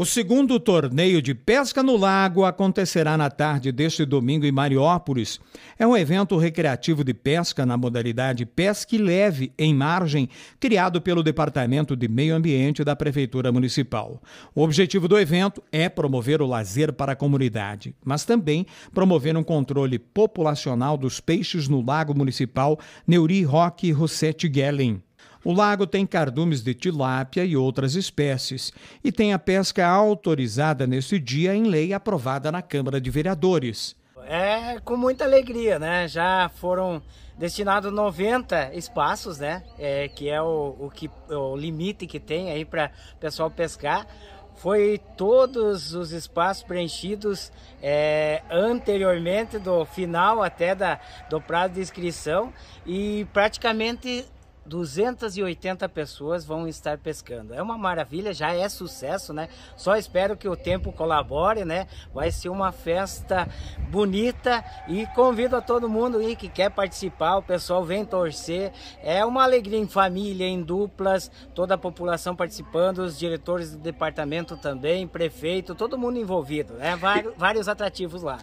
O segundo torneio de pesca no lago acontecerá na tarde deste domingo em Mariópolis. É um evento recreativo de pesca na modalidade Pesque Leve em Margem, criado pelo Departamento de Meio Ambiente da Prefeitura Municipal. O objetivo do evento é promover o lazer para a comunidade, mas também promover um controle populacional dos peixes no lago municipal Neuri Roque Rossetti Gellin. O lago tem cardumes de tilápia e outras espécies e tem a pesca autorizada nesse dia em lei aprovada na Câmara de Vereadores. É com muita alegria, né? Já foram destinados 90 espaços, né? É, que é o, o, que, o limite que tem aí para o pessoal pescar foi todos os espaços preenchidos é, anteriormente do final até da, do prazo de inscrição e praticamente 280 pessoas vão estar pescando. É uma maravilha, já é sucesso, né? Só espero que o tempo colabore, né? Vai ser uma festa bonita e convido a todo mundo aí que quer participar, o pessoal vem torcer. É uma alegria em família, em duplas, toda a população participando, os diretores do departamento também, prefeito, todo mundo envolvido, né? Vários, vários atrativos lá.